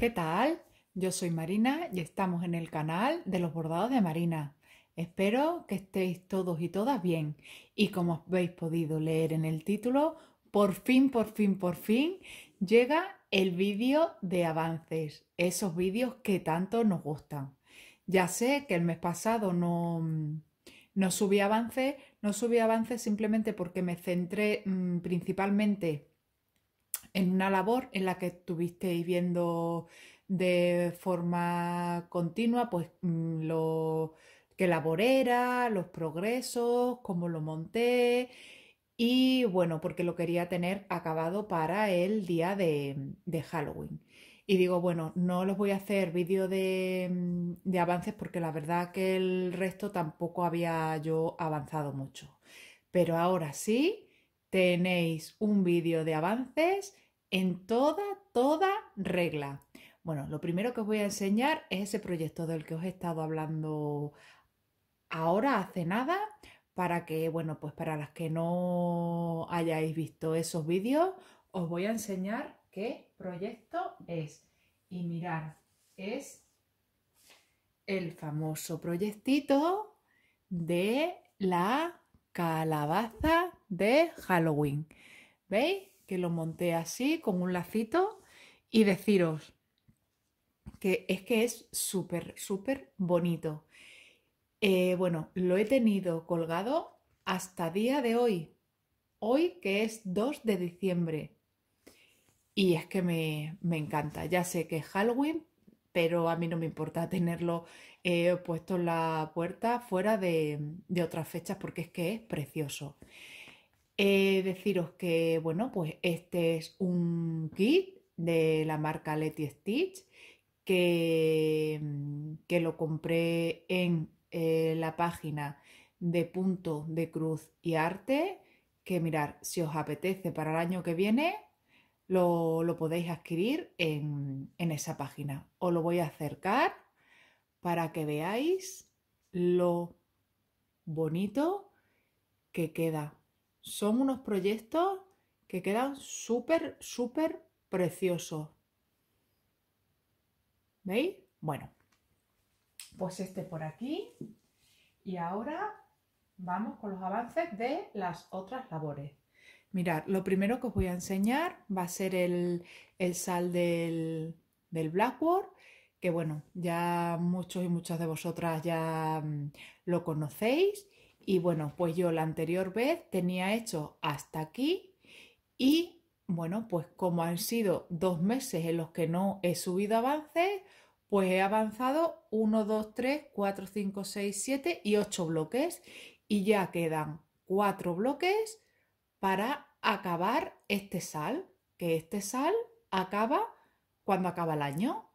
¿Qué tal? Yo soy Marina y estamos en el canal de los bordados de Marina. Espero que estéis todos y todas bien. Y como habéis podido leer en el título, por fin, por fin, por fin llega el vídeo de avances, esos vídeos que tanto nos gustan. Ya sé que el mes pasado no, no subí avances, no subí avances simplemente porque me centré mm, principalmente en una labor en la que estuvisteis viendo de forma continua, pues mm, lo que laborera, los progresos, cómo lo monté y bueno, porque lo quería tener acabado para el día de, de Halloween. Y digo, bueno, no los voy a hacer vídeo de, mm, de avances porque la verdad que el resto tampoco había yo avanzado mucho. Pero ahora sí, tenéis un vídeo de avances en toda, toda regla. Bueno, lo primero que os voy a enseñar es ese proyecto del que os he estado hablando ahora, hace nada, para que, bueno, pues para las que no hayáis visto esos vídeos, os voy a enseñar qué proyecto es. Y mirar, es el famoso proyectito de la calabaza de Halloween. ¿Veis? Que lo monté así con un lacito y deciros que es que es súper, súper bonito. Eh, bueno, lo he tenido colgado hasta día de hoy. Hoy que es 2 de diciembre. Y es que me, me encanta. Ya sé que es Halloween, pero a mí no me importa tenerlo eh, puesto en la puerta fuera de, de otras fechas porque es que es precioso. Eh, deciros que, bueno, pues este es un kit de la marca Letty Stitch que, mm, que lo compré en eh, la página de Punto de Cruz y Arte. Que mirar, si os apetece para el año que viene, lo, podéis adquirir en, en esa página. Os lo voy a acercar para que veáis lo bonito que queda son unos proyectos que quedan súper, súper preciosos. ¿Veis? Bueno, pues este por aquí. Y ahora vamos con los avances de las otras labores. Mirad, lo primero que os voy a enseñar va a ser el, el sal del, del, Blackboard, que bueno, ya muchos y muchas de vosotras ya mm, lo conocéis. Y bueno, pues yo la anterior vez tenía hecho hasta aquí y bueno, pues como han sido dos meses en los que no he subido avances, pues he avanzado 1, 2, 3, 4, 5, 6, 7 y 8 bloques y ya quedan 4 bloques para acabar este sal, que este sal acaba cuando acaba el año.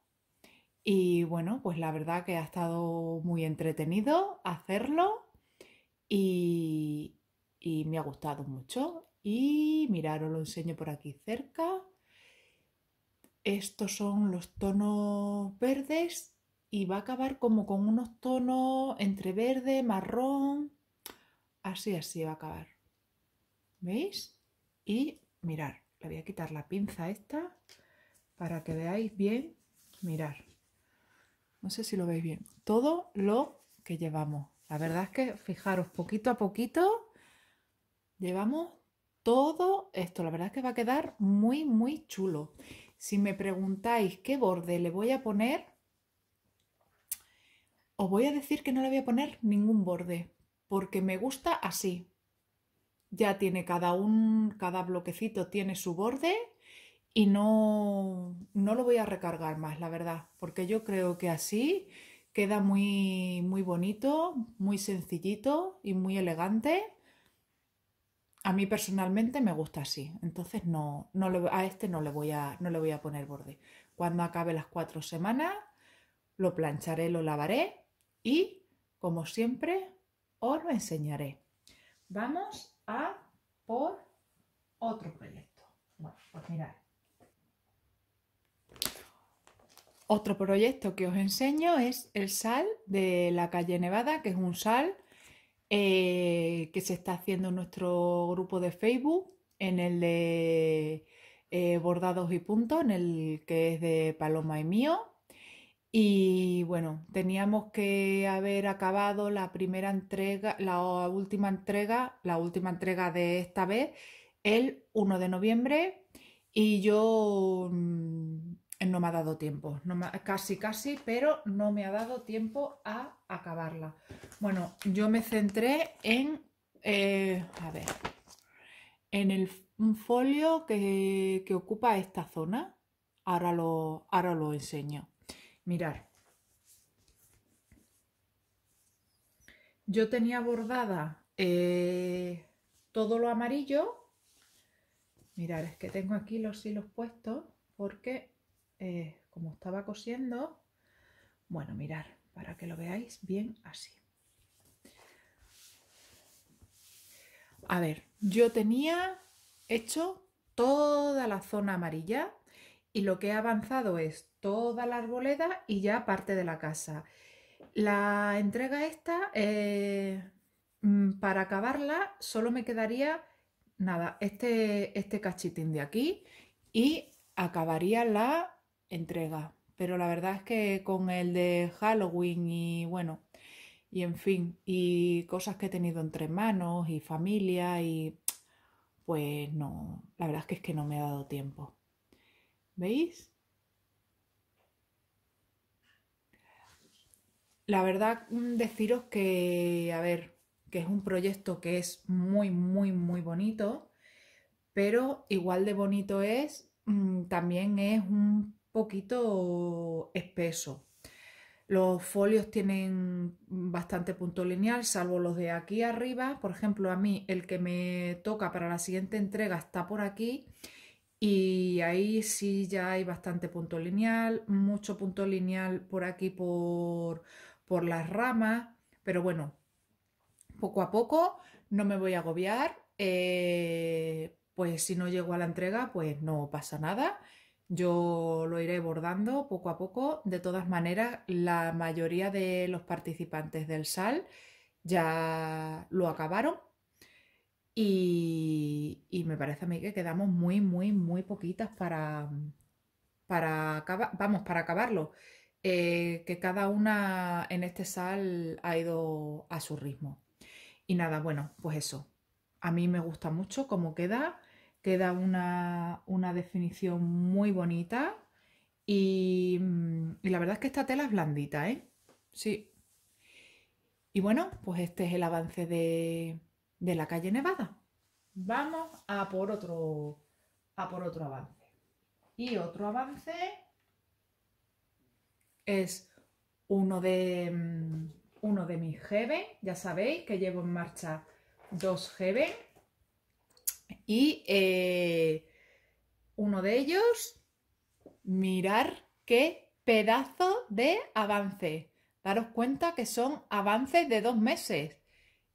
Y bueno, pues la verdad que ha estado muy entretenido hacerlo y, me ha gustado mucho. Y mirar, os lo enseño por aquí cerca. Estos son los tonos verdes y va a acabar como con unos tonos entre verde, marrón. Así, así va a acabar. ¿Veis? Y mirar, le voy a quitar la pinza esta para que veáis bien. Mirar. No sé si lo veis bien. Todo lo que llevamos. La verdad es que, fijaros, poquito a poquito llevamos todo esto. La verdad es que va a quedar muy, muy chulo. Si me preguntáis qué borde le voy a poner, os voy a decir que no le voy a poner ningún borde, porque me gusta así. Ya tiene cada un, cada bloquecito tiene su borde y no, no lo voy a recargar más, la verdad, porque yo creo que así Queda muy, muy bonito, muy sencillito y muy elegante. A mí personalmente me gusta así, entonces no, no a este no le, voy a, no le voy a poner borde. Cuando acabe las cuatro semanas, lo plancharé, lo lavaré y, como siempre, os lo enseñaré. Vamos a por otro proyecto. Bueno, pues mirad. Otro proyecto que os enseño es el sal de la calle Nevada, que es un sal eh, que se está haciendo en nuestro grupo de Facebook, en el de eh, bordados y puntos, en el que es de Paloma y mío. Y bueno, teníamos que haber acabado la primera entrega, la última entrega, la última entrega de esta vez, el 1 de noviembre. Y yo mm, eh, no me ha dado tiempo, casi casi, pero no me ha dado tiempo a acabarla. Bueno, yo me centré en, eh, a ver, en el folio que, ocupa esta zona. Ahora lo, ahora lo enseño. Mirar. Yo tenía bordada eh, todo lo amarillo. Mirar, es que tengo aquí los hilos puestos porque eh, como estaba cosiendo, bueno, mirar para que lo veáis bien así. A ver, yo tenía hecho toda la zona amarilla y lo que he avanzado es toda la arboleda y ya parte de la casa. La entrega esta, eh, mm, para acabarla, solo me quedaría nada, este, este cachitín de aquí y acabaría la entrega. Pero la verdad es que con el de Halloween y bueno, y en fin, y cosas que he tenido entre manos y familia y pues no, la verdad es que es que no me ha dado tiempo. ¿Veis? La verdad, mm, deciros que, a ver, que es un proyecto que es muy, muy, muy bonito, pero igual de bonito es, mm, también es un poquito espeso. Los folios tienen bastante punto lineal, salvo los de aquí arriba. Por ejemplo, a mí el que me toca para la siguiente entrega está por aquí y ahí sí ya hay bastante punto lineal, mucho punto lineal por aquí por, por las ramas, pero bueno, poco a poco no me voy a agobiar. Eh, pues si no llego a la entrega, pues no pasa nada. Yo lo iré bordando poco a poco. De todas maneras, la mayoría de los participantes del SAL ya lo acabaron. Y, me parece a mí que quedamos muy, muy, muy poquitas para, para, vamos, para acabarlo. Eh, que cada una en este sal ha ido a su ritmo. Y nada, bueno, pues eso. A mí me gusta mucho cómo queda, queda una, definición muy bonita mm, y, la verdad es que esta tela es blandita, ¿eh? Sí. Y bueno, pues este es el avance de, la calle Nevada. Vamos a por otro, a por otro avance. Y otro avance es uno de, mm, uno de mis GB. Ya sabéis que llevo en marcha dos GB y eh, uno de ellos, mirar qué pedazo de avance. Daros cuenta que son avances de dos meses.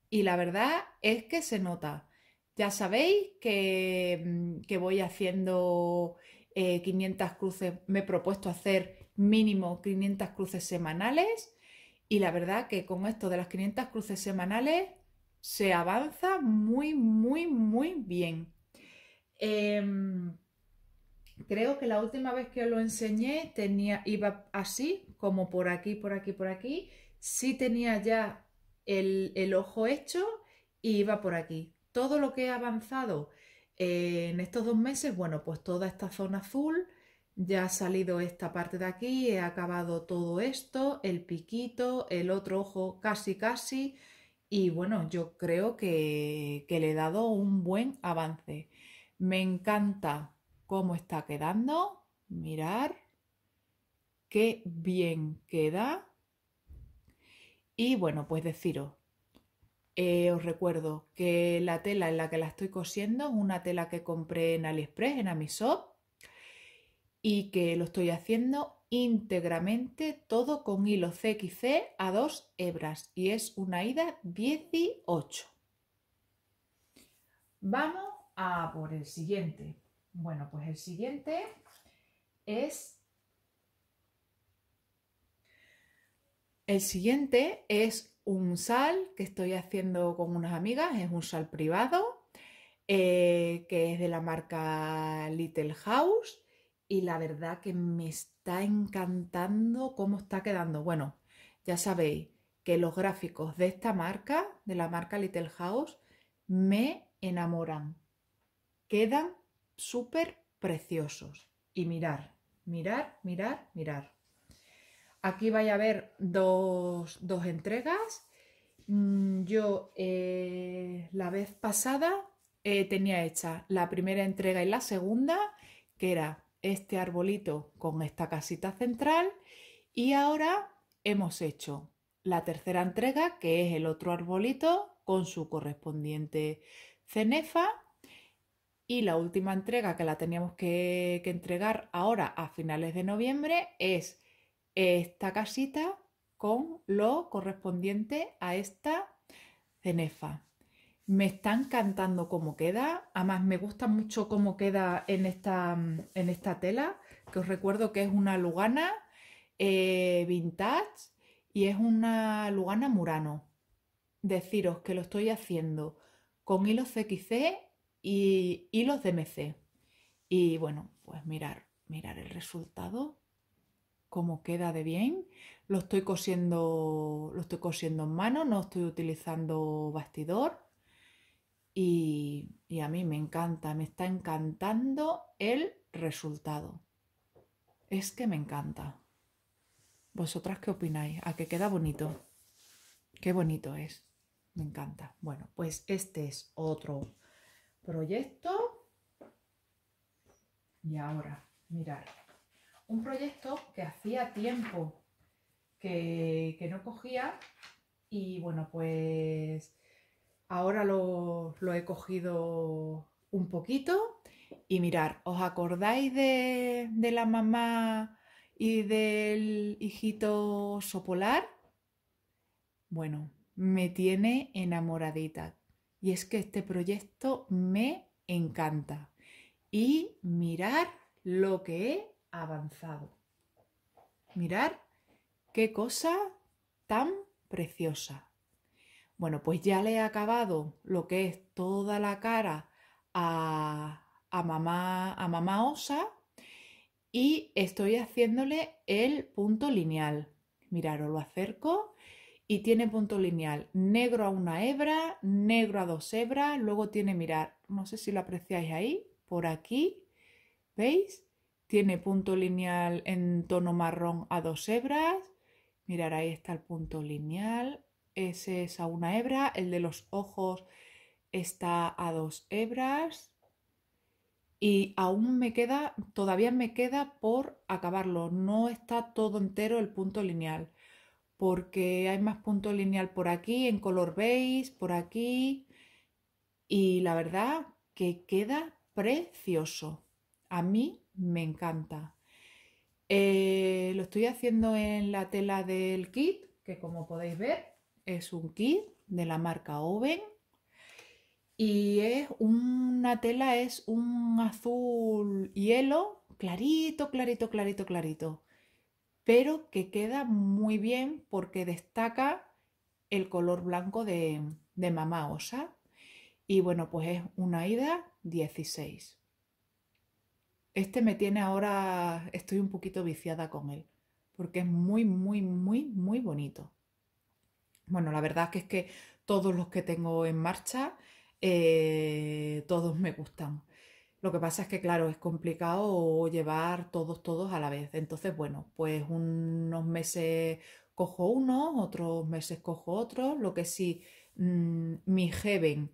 Y la verdad es que se nota. Ya sabéis que, mm, voy haciendo 500 eh, cruces, me he propuesto hacer mínimo 500 cruces semanales y la verdad que con esto de las 500 cruces semanales se avanza muy, muy, muy bien. Em, creo que la última vez que lo enseñé tenía, iba así, como por aquí, por aquí, por aquí. Sí tenía ya el, ojo hecho y iba por aquí. Todo lo que he avanzado eh, en estos dos meses, bueno, pues toda esta zona azul, ya ha salido esta parte de aquí, he acabado todo esto, el piquito, el otro ojo casi casi, y bueno, yo creo que, le he dado un buen avance. Me encanta cómo está quedando. Mirar qué bien queda. Y bueno, pues deciros, eh, os recuerdo que la tela en la que la estoy cosiendo es una tela que compré en AliExpress, en Amishop, y que lo estoy haciendo íntegramente todo con hilo CXC a dos hebras y es una ida 18. Vamos a por el siguiente. Bueno, pues el siguiente es... El siguiente es un sal que estoy haciendo con unas amigas, es un sal privado, eh, que es de la marca Little House y la verdad que me está encantando cómo está quedando. Bueno, ya sabéis que los gráficos de esta marca, de la marca Little House, me enamoran. Quedan súper preciosos. Y mirar, mirar, mirar, mirar. Aquí vaya a ver dos, entregas. Mm, yo eh, la vez pasada eh, tenía hecha la primera entrega y la segunda, que era este arbolito con esta casita central y ahora hemos hecho la tercera entrega que es el otro arbolito con su correspondiente cenefa y la última entrega que la teníamos que, entregar ahora a finales de noviembre es esta casita con lo correspondiente a esta cenefa me está encantando cómo queda. Además, me gusta mucho cómo queda en esta, mm, tela, que os recuerdo que es una Lugana eh, Vintage y es una Lugana Murano. Deciros que lo estoy haciendo con hilos CXC y hilos DMC. Y bueno, pues mirar, mirar el resultado, cómo queda de bien. Lo estoy cosiendo, lo estoy cosiendo en mano, no estoy utilizando bastidor y, a mí me encanta, me está encantando el resultado. Es que me encanta. ¿Vosotras qué opináis? ¿A que queda bonito? Qué bonito es. Me encanta. Bueno, pues este es otro proyecto. Y ahora, mirar Un proyecto que hacía tiempo que, que no cogía. Y bueno, pues Ahora lo, he cogido un poquito y mirar, ¿os acordáis de, de la mamá y del hijito sopolar? Bueno, me tiene enamoradita. Y es que este proyecto me encanta. Y mirar lo que he avanzado. Mirar qué cosa tan preciosa. Bueno, pues ya le he acabado lo que es toda la cara a, mamá, mamá osa y estoy haciéndole el punto lineal. os lo acerco y tiene punto lineal. Negro a una hebra, negro a dos hebras, luego tiene, mirar, no sé si lo apreciáis ahí, por aquí, ¿veis? Tiene punto lineal en tono marrón a dos hebras. Mirar, ahí está el punto lineal, ese es a una hebra, el de los ojos está a dos hebras y aún me queda, todavía me queda por acabarlo, no está todo entero el punto lineal porque hay más punto lineal por aquí, en color beige, por aquí y la verdad que queda precioso, a mí me encanta. Eh, lo estoy haciendo en la tela del kit, que como podéis ver es un kit de la marca Oven y es una tela, es un azul hielo clarito, clarito, clarito, clarito, pero que queda muy bien porque destaca el color blanco de, de mamá osa. Y bueno, pues es una ida 16. Este me tiene ahora, estoy un poquito viciada con él, porque es muy, muy, muy, muy bonito. Bueno, la verdad que es que todos los que tengo en marcha, eh, todos me gustan. Lo que pasa es que, claro, es complicado llevar todos, todos a la vez. Entonces, bueno, pues unos meses cojo uno, otros meses cojo otro. Lo que sí, mm, mi Heaven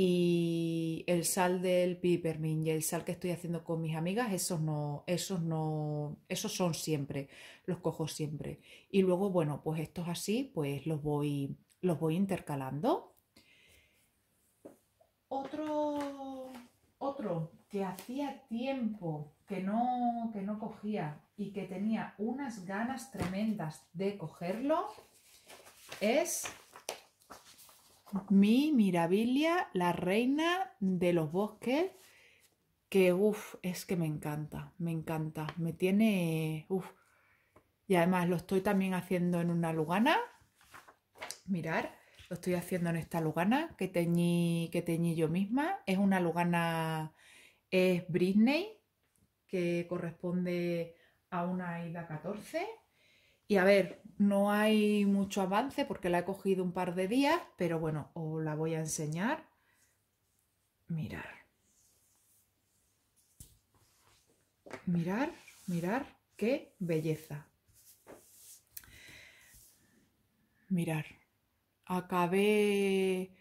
y el sal del pipermin y el sal que estoy haciendo con mis amigas, esos no, esos no, esos son siempre, los cojo siempre. Y luego, bueno, pues estos así, pues los voy, los voy intercalando. Otro, otro que hacía tiempo que no, que no cogía y que tenía unas ganas tremendas de cogerlo es mi mirabilia, la reina de los bosques, que uff, es que me encanta, me encanta, me tiene Y además lo estoy también haciendo en una lugana. Mirar, lo estoy haciendo en esta lugana que teñí, que teñí yo misma. Es una lugana, es Britney, que corresponde a una Ida 14 y a ver, no hay mucho avance porque la he cogido un par de días, pero bueno, os la voy a enseñar. Mirar. Mirar, mirar, qué belleza. Mirar. Acabé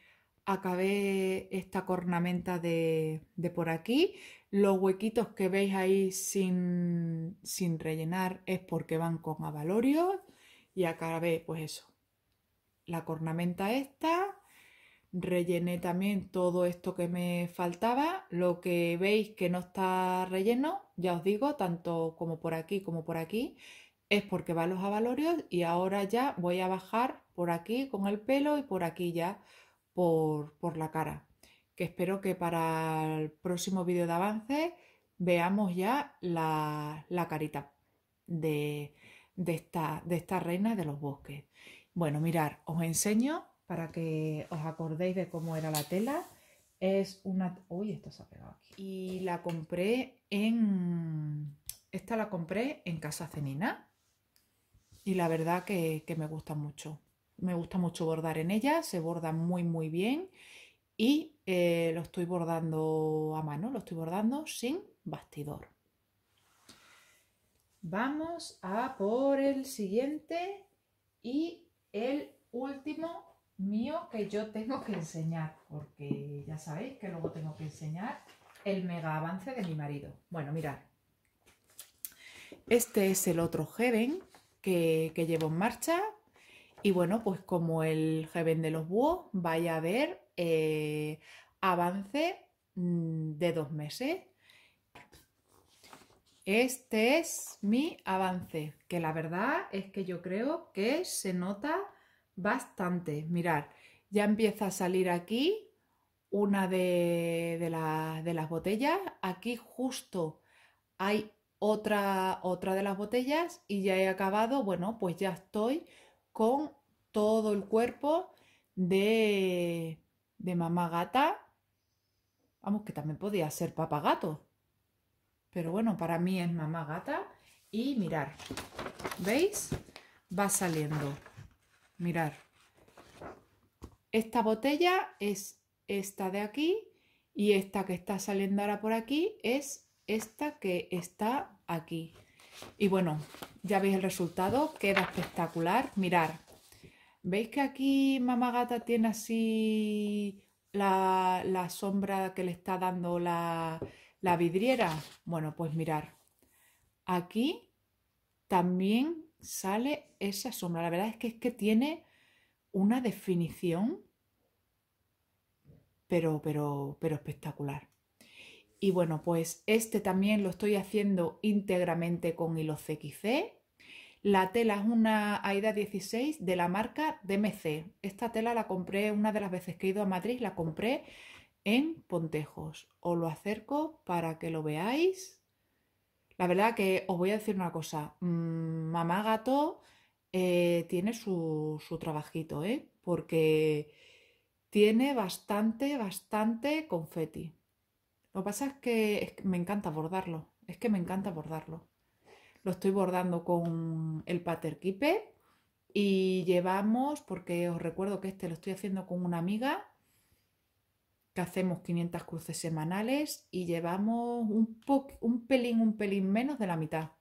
acabé esta cornamenta de, de, por aquí. Los huequitos que veis ahí sin, sin rellenar es porque van con abalorios y acabé pues eso, la cornamenta esta, rellené también todo esto que me faltaba, lo que veis que no está relleno, ya os digo, tanto como por aquí como por aquí, es porque van los avalorios y ahora ya voy a bajar por aquí con el pelo y por aquí ya por, la cara. Que espero que para el próximo vídeo de avance veamos ya la, carita de, esta, de reina de los bosques. Bueno, mirar, os enseño para que os acordéis de cómo era la tela. Es una... Uy, esto se ha pegado aquí. Y la compré en... Esta la compré en Casa Cenina. Y la verdad que me gusta mucho me gusta mucho bordar en ella, se borda muy muy bien y eh, lo estoy bordando a mano, lo estoy bordando sin bastidor. Vamos a por el siguiente y el último mío que yo tengo que enseñar, porque ya sabéis que luego tengo que enseñar el mega avance de mi marido. Bueno, mirad. Este es el otro Heaven que, que llevo en marcha, y bueno, pues como el Heaven de los Búhos, vaya a haber eh, avance mm, de dos meses. Este es mi avance, que la verdad es que yo creo que se nota bastante. Mirad, ya empieza a salir aquí una de, de, las botellas. Aquí justo hay otra, otra de las botellas y ya he acabado. Bueno, pues ya estoy con todo el cuerpo de, de mamá gata. Vamos, que también podía ser papagato. Pero bueno, para mí es mamá gata. Y mirar, ¿veis? Va saliendo. Mirar. Esta botella es esta de aquí y esta que está saliendo ahora por aquí es esta que está aquí. Y bueno, ya veis el resultado, queda espectacular. Mirar, ¿Veis que aquí gata tiene así la, sombra que le está dando la, la vidriera? Bueno, pues mirar. Aquí también sale esa sombra. La verdad es que es que tiene una definición, pero, pero, pero espectacular. Y bueno, pues este también lo estoy haciendo íntegramente con hilos CXC. La tela es una AIDA 16 de la marca DMC. Esta tela la compré una de las veces que he ido a Madrid, la compré en Pontejos. Os lo acerco para que lo veáis. La verdad que os voy a decir una cosa. Mm, mamá Gato eh, tiene su, trabajito, ¿eh? Porque tiene bastante, bastante confeti. Lo que pasa es que me encanta bordarlo. Es que me encanta bordarlo. Lo estoy bordando con el pater kipe y llevamos, porque os recuerdo que este lo estoy haciendo con una amiga, que hacemos 500 cruces semanales y llevamos un, un pelín, un pelín menos de la mitad.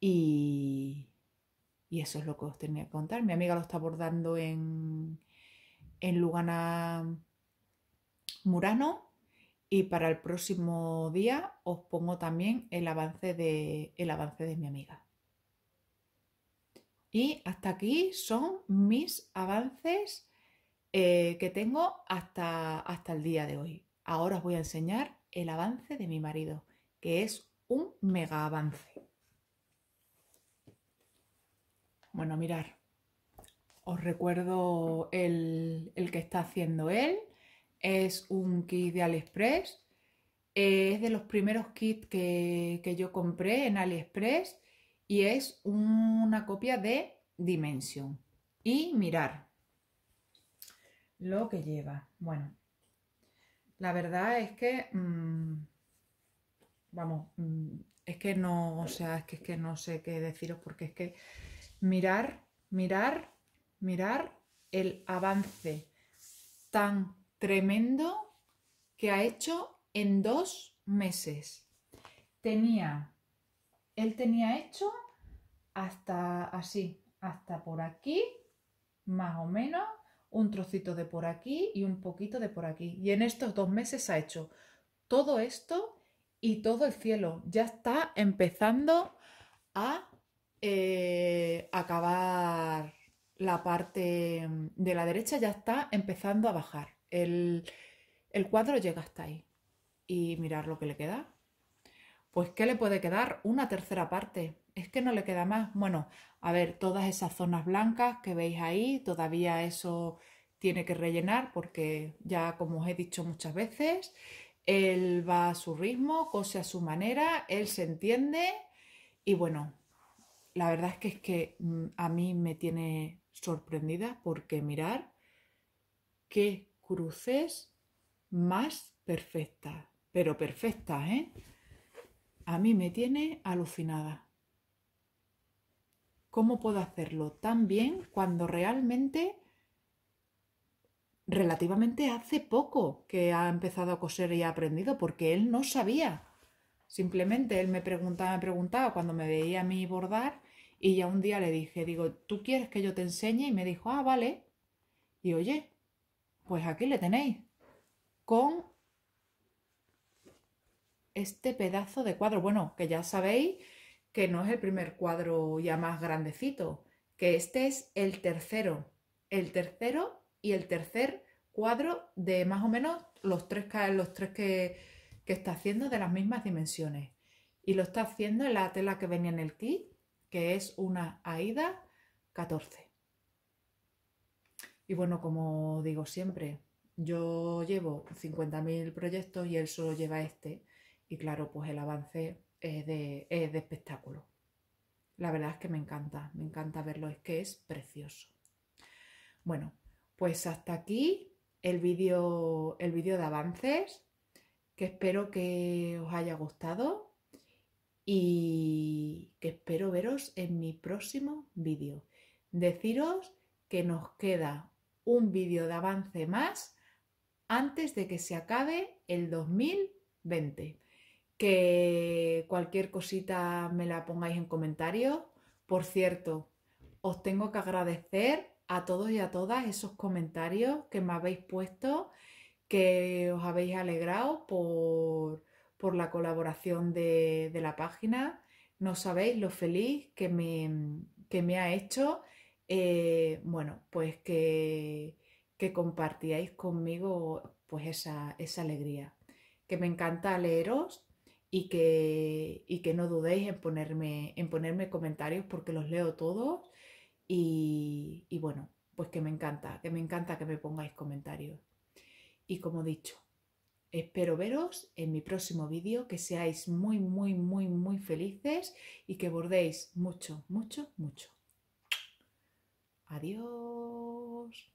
Y, eso es lo que os tenía que contar. Mi amiga lo está bordando en, en Lugana Murano y para el próximo día os pongo también el avance de, el avance de mi amiga. Y hasta aquí son mis avances eh, que tengo hasta, hasta el día de hoy. Ahora os voy a enseñar el avance de mi marido, que es un mega avance. Bueno, mirar, os recuerdo el, el que está haciendo él es un kit de AliExpress. Eh, es de los primeros kits que, yo compré en AliExpress y es una copia de Dimension. Y mirar lo que lleva. Bueno, la verdad es que, mm, vamos, mm, es que no, o sea, es que, es que no sé qué deciros porque es que mirar, mirar, mirar el avance tan tremendo que ha hecho en dos meses. Tenía, él tenía hecho hasta así, hasta por aquí, más o menos, un trocito de por aquí y un poquito de por aquí. Y en estos dos meses ha hecho todo esto y todo el cielo. Ya está empezando a eh, acabar la parte de la derecha, ya está empezando a bajar el, cuadro llega hasta ahí. Y mirar lo que le queda. Pues, ¿qué le puede quedar? Una tercera parte. Es que no le queda más. Bueno, a ver, todas esas zonas blancas que veis ahí, todavía eso tiene que rellenar porque ya como os he dicho muchas veces, él va a su ritmo, cose a su manera, él se entiende y bueno, la verdad es que es que mm, a mí me tiene sorprendida porque mirar qué cruces más perfectas, pero perfectas, ¿eh? A mí me tiene alucinada. ¿Cómo puedo hacerlo tan bien cuando realmente, relativamente hace poco que ha empezado a coser y ha aprendido? Porque él no sabía. Simplemente él me preguntaba, me preguntaba cuando me veía a mí bordar y ya un día le dije, digo, ¿tú quieres que yo te enseñe? Y me dijo, ah, vale. Y oye, pues aquí le tenéis, con este pedazo de cuadro. Bueno, que ya sabéis que no es el primer cuadro ya más grandecito, que este es el tercero, el tercero y el tercer cuadro de más o menos los tres, los tres que, que está haciendo de las mismas dimensiones. Y lo está haciendo en la tela que venía en el kit, que es una AIDA 14. Y bueno, como digo siempre, yo llevo 50.000 proyectos y él solo lleva este. Y claro, pues el avance es de, espectáculo. La verdad es que me encanta, me encanta verlo, es que es precioso. Bueno, pues hasta aquí el vídeo el vídeo de avances, que espero que os haya gustado y que espero veros en mi próximo vídeo. Deciros que nos queda un vídeo de avance más antes de que se acabe el 2020. Que cualquier cosita me la pongáis en comentarios. Por cierto, os tengo que agradecer a todos y a todas esos comentarios que me habéis puesto, que os habéis alegrado por, la colaboración de, la página. No sabéis lo feliz que que me ha hecho eh, bueno, pues que, que compartíais conmigo pues esa, esa, alegría. Que me encanta leeros y que, y que no dudéis en ponerme, en ponerme comentarios porque los leo todos y, y bueno, pues que me encanta, que me encanta que me pongáis comentarios. Y como dicho, Espero veros en mi próximo vídeo, que seáis muy, muy, muy, muy felices y que bordéis mucho, mucho, mucho. Adiós.